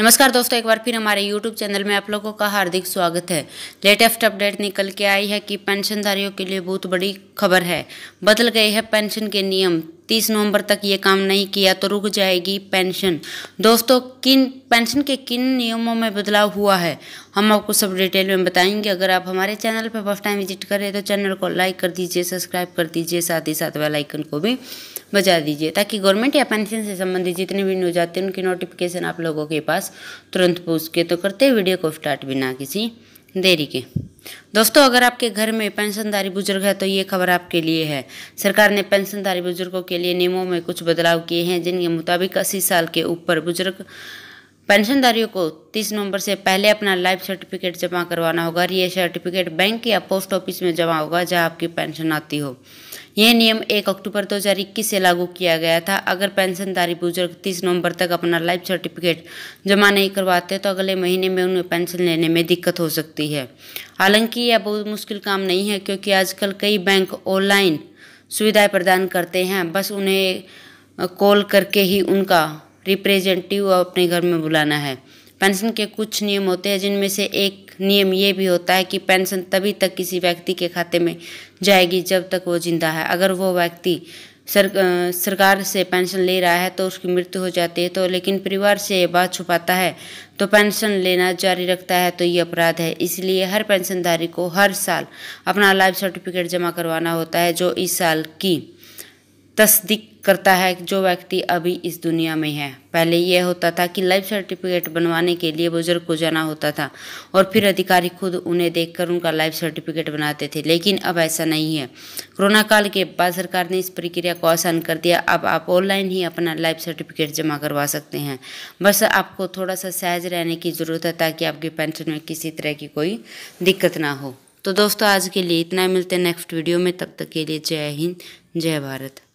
नमस्कार दोस्तों एक बार फिर हमारे यूट्यूब चैनल में आप लोगों का हार्दिक स्वागत है लेटेस्ट अपडेट निकल के आई है कि पेंशनधारियों के लिए बहुत बड़ी खबर है बदल गए हैं पेंशन के नियम तीस नवंबर तक ये काम नहीं किया तो रुक जाएगी पेंशन दोस्तों किन पेंशन के किन नियमों में बदलाव हुआ है हम आपको सब डिटेल में बताएंगे अगर आप हमारे चैनल पर फर्स्ट टाइम विजिट करें तो चैनल को लाइक कर दीजिए सब्सक्राइब कर दीजिए साथ ही साथ वेलाइकन को भी बजा दीजिए ताकि गवर्नमेंट या पेंशन से संबंधित जितने भी न्यूज आते हैं उनकी नोटिफिकेशन आप लोगों के पास तुरंत पहुँच के तो करते वीडियो को स्टार्ट बिना किसी देरी के दोस्तों अगर आपके घर में पेंशनधारी बुजुर्ग है तो ये खबर आपके लिए है सरकार ने पेंशनधारी बुजुर्गों के लिए नियमों में कुछ बदलाव किए हैं जिनके मुताबिक अस्सी साल के ऊपर बुजुर्ग पेंशनधारियों को 30 नवंबर से पहले अपना लाइफ सर्टिफिकेट जमा करवाना होगा और ये सर्टिफिकेट बैंक या पोस्ट ऑफिस में जमा होगा जहां आपकी पेंशन आती हो यह नियम 1 अक्टूबर 2021 से लागू किया गया था अगर पेंशनधारी बुजुर्ग 30 नवंबर तक अपना लाइफ सर्टिफिकेट जमा नहीं करवाते तो अगले महीने में उन्हें पेंशन लेने में दिक्कत हो सकती है हालांकि यह बहुत मुश्किल काम नहीं है क्योंकि आजकल कई बैंक ऑनलाइन सुविधाएँ प्रदान करते हैं बस उन्हें कॉल करके ही उनका रिप्रेजेंटेटिव अपने घर में बुलाना है पेंशन के कुछ नियम होते हैं जिनमें से एक नियम ये भी होता है कि पेंशन तभी तक किसी व्यक्ति के खाते में जाएगी जब तक वो जिंदा है अगर वो व्यक्ति सर सरकार से पेंशन ले रहा है तो उसकी मृत्यु हो जाती है तो लेकिन परिवार से ये बात छुपाता है तो पेंशन लेना जारी रखता है तो ये अपराध है इसलिए हर पेंशनधारी को हर साल अपना लाइफ सर्टिफिकेट जमा करवाना होता है जो इस साल की तस्दीक करता है जो व्यक्ति अभी इस दुनिया में है पहले यह होता था कि लाइफ सर्टिफिकेट बनवाने के लिए बुजुर्ग को जाना होता था और फिर अधिकारी खुद उन्हें देखकर उनका लाइफ सर्टिफिकेट बनाते थे लेकिन अब ऐसा नहीं है कोरोना काल के बाद सरकार ने इस प्रक्रिया को आसान कर दिया अब आप ऑनलाइन ही अपना लाइफ सर्टिफिकेट जमा करवा सकते हैं बस आपको थोड़ा सा सहज रहने की ज़रूरत है ताकि आपके पेंशन में किसी तरह की कोई दिक्कत ना हो तो दोस्तों आज के लिए इतना मिलते हैं नेक्स्ट वीडियो में तब तक के लिए जय हिंद जय भारत